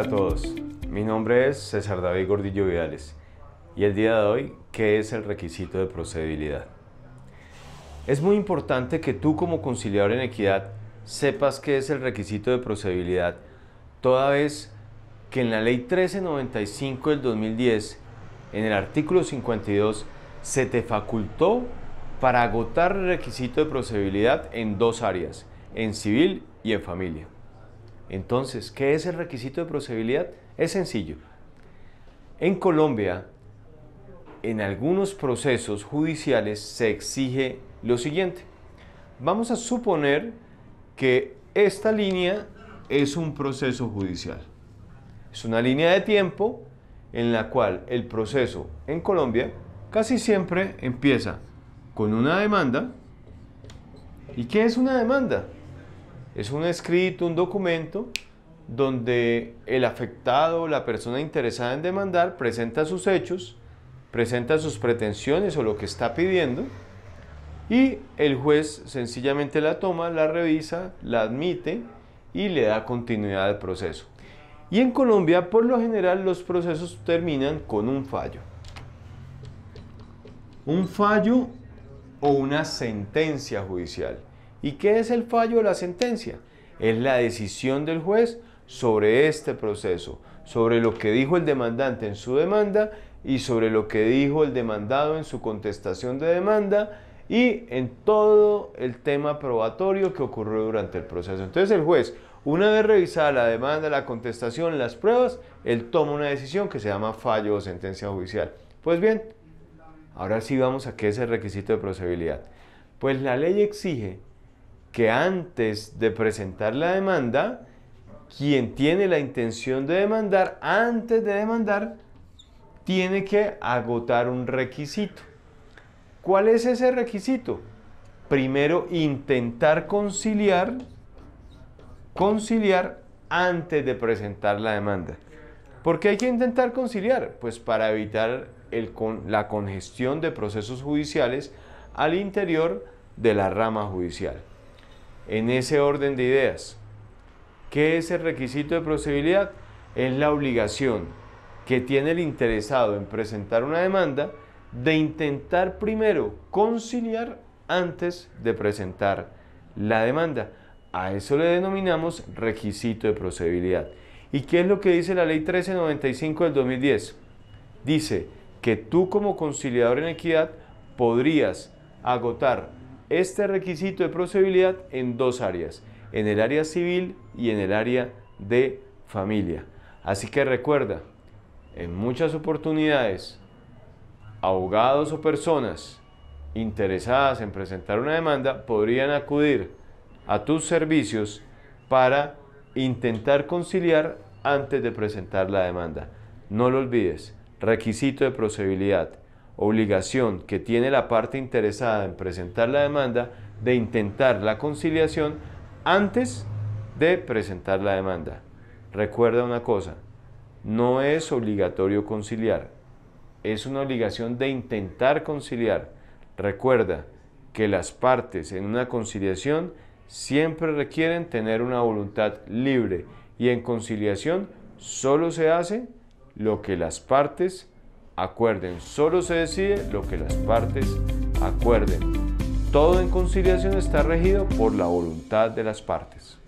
a todos, mi nombre es César David Gordillo Vidales y el día de hoy, ¿qué es el requisito de procedibilidad? Es muy importante que tú como conciliador en equidad sepas qué es el requisito de procedibilidad, toda vez que en la ley 1395 del 2010, en el artículo 52, se te facultó para agotar el requisito de procedibilidad en dos áreas, en civil y en familia. Entonces, ¿qué es el requisito de procedibilidad? Es sencillo. En Colombia, en algunos procesos judiciales se exige lo siguiente. Vamos a suponer que esta línea es un proceso judicial. Es una línea de tiempo en la cual el proceso en Colombia casi siempre empieza con una demanda. ¿Y qué es una demanda? Es un escrito, un documento donde el afectado, la persona interesada en demandar, presenta sus hechos, presenta sus pretensiones o lo que está pidiendo y el juez sencillamente la toma, la revisa, la admite y le da continuidad al proceso. Y en Colombia, por lo general, los procesos terminan con un fallo. Un fallo o una sentencia judicial. ¿Y qué es el fallo de la sentencia? Es la decisión del juez sobre este proceso, sobre lo que dijo el demandante en su demanda y sobre lo que dijo el demandado en su contestación de demanda y en todo el tema probatorio que ocurrió durante el proceso. Entonces el juez, una vez revisada la demanda, la contestación, las pruebas, él toma una decisión que se llama fallo o sentencia judicial. Pues bien, ahora sí vamos a qué es el requisito de procedibilidad. Pues la ley exige que antes de presentar la demanda, quien tiene la intención de demandar, antes de demandar, tiene que agotar un requisito. ¿Cuál es ese requisito? Primero, intentar conciliar, conciliar antes de presentar la demanda. ¿Por qué hay que intentar conciliar? Pues para evitar el la congestión de procesos judiciales al interior de la rama judicial en ese orden de ideas. ¿Qué es el requisito de procedibilidad? Es la obligación que tiene el interesado en presentar una demanda de intentar primero conciliar antes de presentar la demanda. A eso le denominamos requisito de procedibilidad. ¿Y qué es lo que dice la ley 1395 del 2010? Dice que tú como conciliador en equidad podrías agotar este requisito de procedibilidad en dos áreas, en el área civil y en el área de familia. Así que recuerda, en muchas oportunidades, abogados o personas interesadas en presentar una demanda podrían acudir a tus servicios para intentar conciliar antes de presentar la demanda. No lo olvides, requisito de procedibilidad obligación que tiene la parte interesada en presentar la demanda de intentar la conciliación antes de presentar la demanda. Recuerda una cosa, no es obligatorio conciliar, es una obligación de intentar conciliar. Recuerda que las partes en una conciliación siempre requieren tener una voluntad libre y en conciliación solo se hace lo que las partes Acuerden, solo se decide lo que las partes acuerden. Todo en conciliación está regido por la voluntad de las partes.